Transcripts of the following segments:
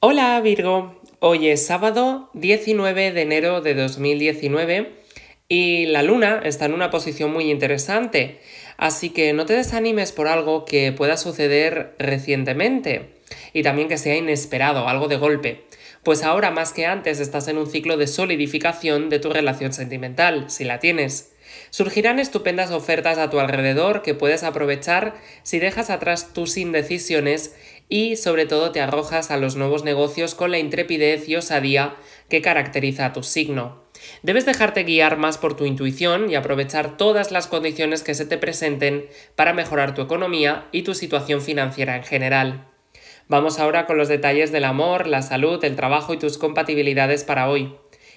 Hola Virgo, hoy es sábado 19 de enero de 2019 y la luna está en una posición muy interesante, así que no te desanimes por algo que pueda suceder recientemente y también que sea inesperado, algo de golpe, pues ahora más que antes estás en un ciclo de solidificación de tu relación sentimental, si la tienes. Surgirán estupendas ofertas a tu alrededor que puedes aprovechar si dejas atrás tus indecisiones y sobre todo te arrojas a los nuevos negocios con la intrepidez y osadía que caracteriza a tu signo. Debes dejarte guiar más por tu intuición y aprovechar todas las condiciones que se te presenten para mejorar tu economía y tu situación financiera en general. Vamos ahora con los detalles del amor, la salud, el trabajo y tus compatibilidades para hoy.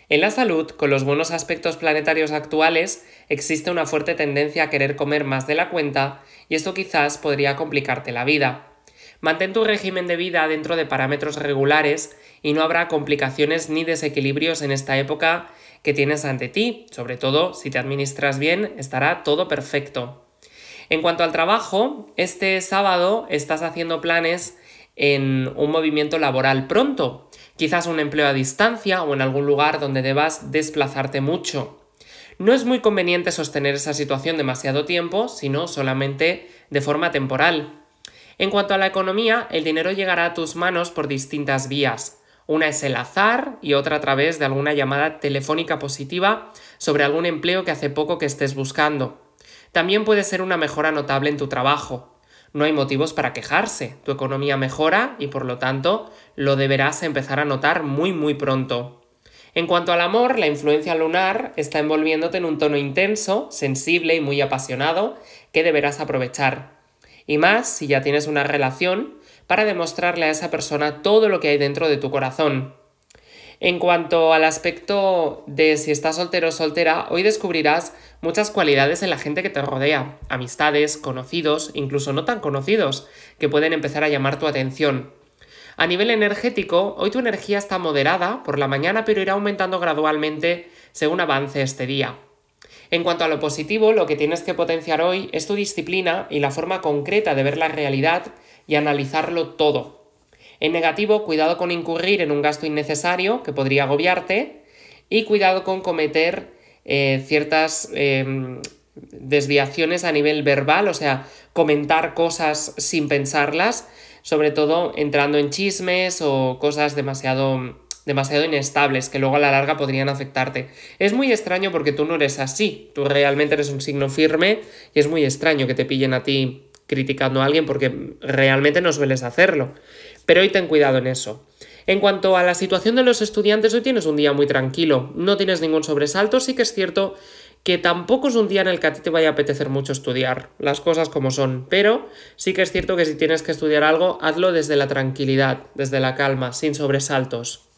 En la salud, con los buenos aspectos planetarios actuales, existe una fuerte tendencia a querer comer más de la cuenta y esto quizás podría complicarte la vida. Mantén tu régimen de vida dentro de parámetros regulares y no habrá complicaciones ni desequilibrios en esta época que tienes ante ti. Sobre todo, si te administras bien, estará todo perfecto. En cuanto al trabajo, este sábado estás haciendo planes en un movimiento laboral pronto, quizás un empleo a distancia o en algún lugar donde debas desplazarte mucho. No es muy conveniente sostener esa situación demasiado tiempo, sino solamente de forma temporal. En cuanto a la economía, el dinero llegará a tus manos por distintas vías. Una es el azar y otra a través de alguna llamada telefónica positiva sobre algún empleo que hace poco que estés buscando. También puede ser una mejora notable en tu trabajo. No hay motivos para quejarse, tu economía mejora y por lo tanto lo deberás empezar a notar muy muy pronto. En cuanto al amor, la influencia lunar está envolviéndote en un tono intenso, sensible y muy apasionado que deberás aprovechar y más si ya tienes una relación para demostrarle a esa persona todo lo que hay dentro de tu corazón. En cuanto al aspecto de si estás soltero o soltera, hoy descubrirás muchas cualidades en la gente que te rodea, amistades, conocidos, incluso no tan conocidos, que pueden empezar a llamar tu atención. A nivel energético, hoy tu energía está moderada por la mañana, pero irá aumentando gradualmente según avance este día. En cuanto a lo positivo, lo que tienes que potenciar hoy es tu disciplina y la forma concreta de ver la realidad y analizarlo todo. En negativo, cuidado con incurrir en un gasto innecesario que podría agobiarte y cuidado con cometer eh, ciertas em, desviaciones a nivel verbal, o sea, comentar cosas sin pensarlas, sobre todo entrando en chismes o cosas demasiado demasiado inestables que luego a la larga podrían afectarte. Es muy extraño porque tú no eres así, tú realmente eres un signo firme y es muy extraño que te pillen a ti criticando a alguien porque realmente no sueles hacerlo. Pero hoy ten cuidado en eso. En cuanto a la situación de los estudiantes, hoy tienes un día muy tranquilo, no tienes ningún sobresalto, sí que es cierto que tampoco es un día en el que a ti te vaya a apetecer mucho estudiar, las cosas como son, pero sí que es cierto que si tienes que estudiar algo, hazlo desde la tranquilidad, desde la calma, sin sobresaltos.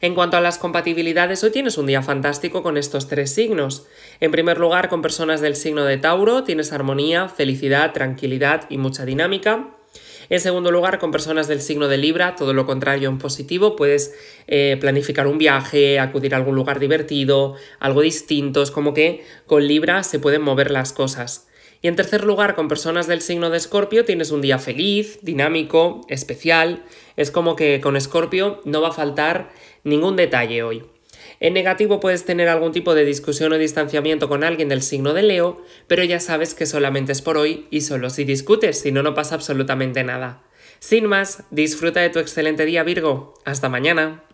En cuanto a las compatibilidades, hoy tienes un día fantástico con estos tres signos. En primer lugar, con personas del signo de Tauro, tienes armonía, felicidad, tranquilidad y mucha dinámica. En segundo lugar, con personas del signo de Libra, todo lo contrario en positivo, puedes eh, planificar un viaje, acudir a algún lugar divertido, algo distinto, es como que con Libra se pueden mover las cosas. Y en tercer lugar, con personas del signo de Escorpio tienes un día feliz, dinámico, especial. Es como que con Escorpio no va a faltar ningún detalle hoy. En negativo puedes tener algún tipo de discusión o distanciamiento con alguien del signo de Leo, pero ya sabes que solamente es por hoy y solo si discutes, si no, no pasa absolutamente nada. Sin más, disfruta de tu excelente día Virgo. Hasta mañana.